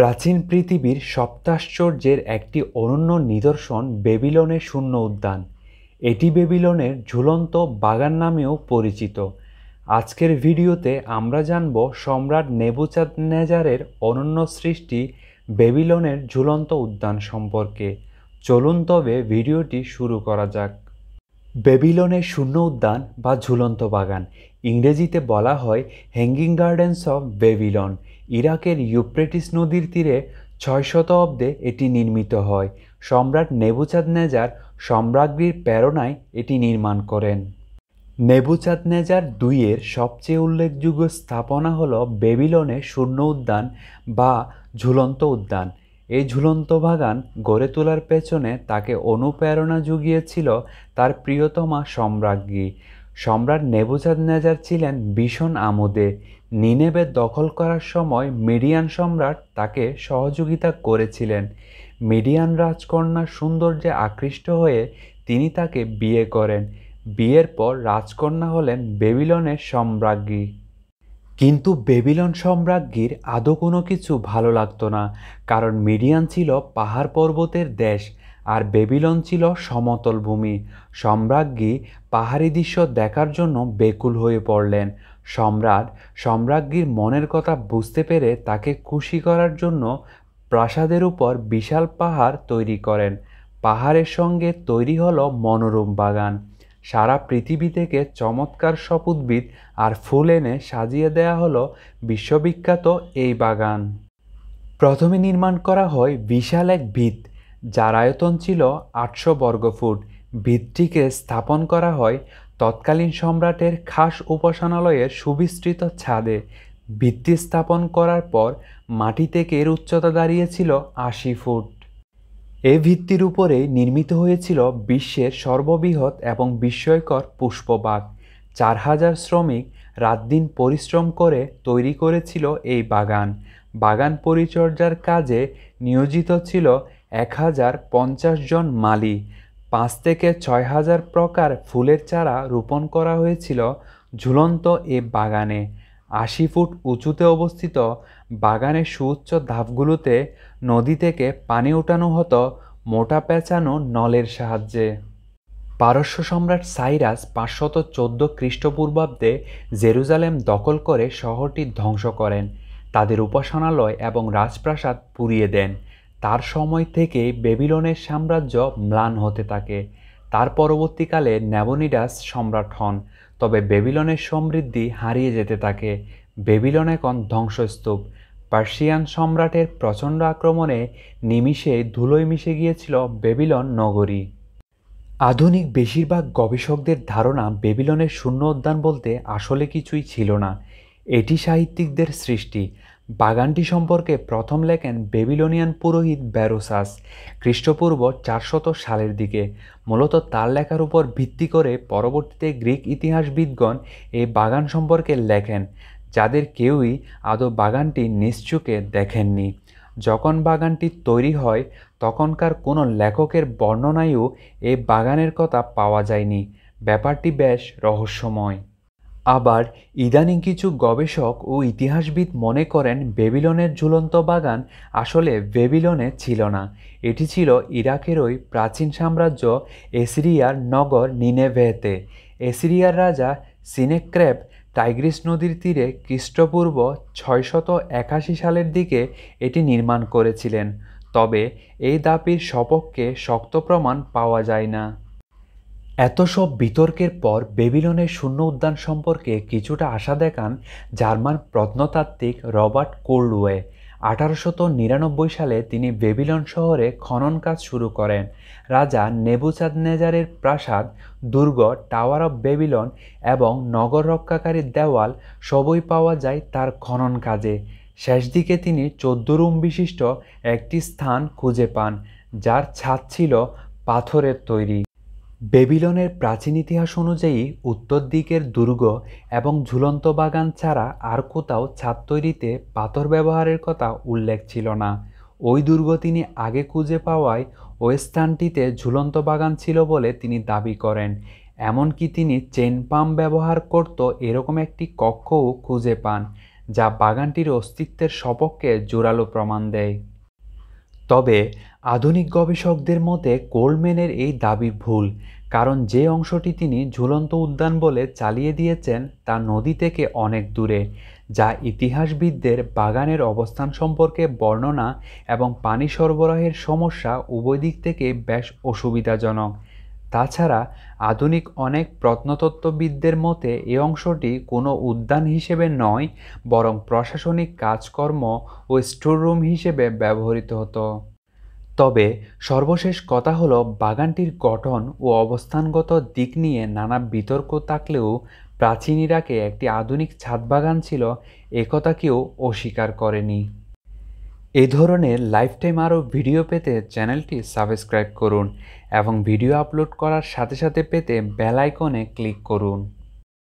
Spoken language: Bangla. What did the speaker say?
প্রাচীন পৃথিবীর সপ্তাশ্চর্যের একটি অনন্য নিদর্শন বেবিলনের শূন্য উদ্যান এটি বেবিলনের ঝুলন্ত বাগান নামেও পরিচিত আজকের ভিডিওতে আমরা জানব সম্রাট নেবুচাঁদ নেজারের অনন্য সৃষ্টি বেবিলনের ঝুলন্ত উদ্যান সম্পর্কে চলুন তবে ভিডিওটি শুরু করা যাক বেবিলনের শূন্য উদ্যান বা ঝুলন্ত বাগান ইংরেজিতে বলা হয় হ্যাঙ্গিং গার্ডেন্স অফ বেবিলন ইরাকের ইউপ্রেটিস নদীর তীরে ছয় শত অব্দে এটি নির্মিত হয় সম্রাট নেবুচাঁদ নেজার সম্রাজ্ঞীর প্রেরণায় এটি নির্মাণ করেন নেবুচাঁদ নেজার দুইয়ের সবচেয়ে উল্লেখযোগ্য স্থাপনা হল বেবিলনের শূন্য উদ্যান বা ঝুলন্ত উদ্যান এই ঝুলন্ত বাগান গড়ে তোলার পেছনে তাকে অনুপ্রেরণা জুগিয়েছিল তার প্রিয়তমা সম্রাজ্ঞী সম্রাট নেবুজাদ নেজার ছিলেন ভীষণ আমোদে নিনেবে দখল করার সময় মিডিয়ান সম্রাট তাকে সহযোগিতা করেছিলেন মিডিয়ান রাজকন্যার সৌন্দর্যে আকৃষ্ট হয়ে তিনি তাকে বিয়ে করেন বিয়ের পর রাজকন্যা হলেন বেবিলনের সম্রাজ্ঞী কিন্তু বেবিলন সম্রাজ্ঞীর আদৌ কোনো কিছু ভালো লাগতো না কারণ মিডিয়ান ছিল পাহাড় পর্বতের দেশ আর বেবিলন ছিল সমতল ভূমি সম্রাজ্ঞী পাহাড়ি দৃশ্য দেখার জন্য বেকুল হয়ে পড়লেন সম্রাট সম্রাজ্ঞীর মনের কথা বুঝতে পেরে তাকে খুশি করার জন্য প্রাসাদের উপর বিশাল পাহাড় তৈরি করেন পাহাড়ের সঙ্গে তৈরি হলো মনোরম বাগান সারা পৃথিবী থেকে চমৎকার সব উদ্ভিদ আর ফুল এনে সাজিয়ে দেয়া হলো বিশ্ববিখ্যাত এই বাগান প্রথমে নির্মাণ করা হয় বিশাল এক ভিত যার আয়তন ছিল আটশো বর্গফুট ভিতটিকে স্থাপন করা হয় তৎকালীন সম্রাটের খাস উপাসনালয়ের সুবিস্তৃত ছাদে ভিত্তি স্থাপন করার পর মাটি থেকে এর উচ্চতা দাঁড়িয়েছিল আশি ফুট এ ভিত্তির উপরে নির্মিত হয়েছিল বিশ্বের সর্ববৃহৎ এবং বিস্ময়কর পুষ্পবাগ চার হাজার শ্রমিক রাত দিন পরিশ্রম করে তৈরি করেছিল এই বাগান বাগান পরিচর্যার কাজে নিয়োজিত ছিল এক হাজার পঞ্চাশ জন মালি পাঁচ থেকে ছয় হাজার প্রকার ফুলের চারা রোপণ করা হয়েছিল ঝুলন্ত এ বাগানে আশি ফুট উঁচুতে অবস্থিত বাগানের সুউচ্চ ধাপগুলোতে নদী থেকে পানি উঠানো হতো মোটা পেঁচানো নলের সাহায্যে পারস্য সম্রাট সাইরাস পাঁচশত চোদ্দ খ্রিস্টপূর্বাব্দে জেরুজালেম দখল করে শহরটি ধ্বংস করেন তাদের উপাসনালয় এবং রাজপ্রাসাদ পুড়িয়ে দেন তার সময় থেকে বেবিলনের সাম্রাজ্য ম্লান হতে থাকে তার পরবর্তীকালে নেবনিডাস সম্রাট হন তবে বেবিলনের সমৃদ্ধি হারিয়ে যেতে থাকে বেবিলন এখন ধ্বংসস্তূপ পার্সিয়ান সম্রাটের প্রচণ্ড আক্রমণে নিমিষে ধুলোয় মিশে গিয়েছিল বেবিলন নগরী আধুনিক বেশিরভাগ গবেষকদের ধারণা বেবিলনের শূন্য উদ্যান বলতে আসলে কিছুই ছিল না এটি সাহিত্যিকদের সৃষ্টি বাগানটি সম্পর্কে প্রথম লেখেন বেবিলোনিয়ান পুরোহিত ব্যারোসাস খ্রিস্টপূর্ব চারশত সালের দিকে মূলত তার লেখার উপর ভিত্তি করে পরবর্তীতে গ্রিক ইতিহাসবিদগণ এই বাগান সম্পর্কে লেখেন যাদের কেউই আদৌ বাগানটি নিশ্চুকে দেখেননি যখন বাগানটি তৈরি হয় তখনকার কোনো লেখকের বর্ণনায়ও এই বাগানের কথা পাওয়া যায়নি ব্যাপারটি বেশ রহস্যময় আবার ইদানিং কিছু গবেষক ও ইতিহাসবিদ মনে করেন বেবিলনের ঝুলন্ত বাগান আসলে বেবিলনে ছিল না এটি ছিল ইরাকের ওই প্রাচীন সাম্রাজ্য এসিরিয়ার নগর নিনেভেতে এসিরিয়ার রাজা সিনেক্রেপ টাইগ্রিস নদীর তীরে খ্রিস্টপূর্ব ছয়শত একাশি সালের দিকে এটি নির্মাণ করেছিলেন তবে এই দাপির সপক্ষে শক্ত প্রমাণ পাওয়া যায় না এত সব বিতর্কের পর বেবিলনের শূন্য উদ্যান সম্পর্কে কিছুটা আশা দেখান জার্মান প্রত্নতাত্ত্বিক রবার্ট কোল্ডওয়ে আঠারোশত নিরানব্বই সালে তিনি বেবিলন শহরে খনন কাজ শুরু করেন রাজা নেবুচাঁদনেজারের প্রাসাদ দুর্গ টাওয়ার অব বেবিলন এবং নগর রক্ষাকারী দেওয়াল সবই পাওয়া যায় তার খনন কাজে শেষ দিকে তিনি চোদ্দ রুম বিশিষ্ট একটি স্থান খুঁজে পান যার ছাদ ছিল পাথরের তৈরি বেবিলনের প্রাচীন ইতিহাস অনুযায়ী উত্তর দিকের দুর্গ এবং ঝুলন্ত বাগান ছাড়া আর কোথাও ছাদ তৈরিতে পাথর ব্যবহারের কথা উল্লেখ ছিল না ওই দুর্গ তিনি আগে খুঁজে পাওয়ায় ওই স্থানটিতে ঝুলন্ত বাগান ছিল বলে তিনি দাবি করেন এমনকি তিনি চেন পাম্প ব্যবহার করত এরকম একটি কক্ষও খুঁজে পান যা বাগানটির অস্তিত্বের সপক্ষে জোরালো প্রমাণ দেয় তবে আধুনিক গবেষকদের মতে কোলম্যানের এই দাবি ভুল কারণ যে অংশটি তিনি ঝুলন্ত উদ্যান বলে চালিয়ে দিয়েছেন তা নদী থেকে অনেক দূরে যা ইতিহাসবিদদের বাগানের অবস্থান সম্পর্কে বর্ণনা এবং পানি সরবরাহের সমস্যা উভয় দিক থেকে বেশ অসুবিধাজনক তাছাড়া আধুনিক অনেক প্রত্নতত্ত্ববিদদের মতে এ অংশটি কোনো উদ্যান হিসেবে নয় বরং প্রশাসনিক কাজকর্ম ও স্টোররুম হিসেবে ব্যবহৃত হতো তবে সর্বশেষ কথা হলো বাগানটির গঠন ও অবস্থানগত দিক নিয়ে নানা বিতর্ক থাকলেও প্রাচীন ইরাকে একটি আধুনিক ছাদ বাগান ছিল একথা কেউ অস্বীকার করেনি এই ধরনের লাইফ টাইম আরও ভিডিও পেতে চ্যানেলটি সাবস্ক্রাইব করুন এবং ভিডিও আপলোড করার সাথে সাথে পেতে বেল আইকনে ক্লিক করুন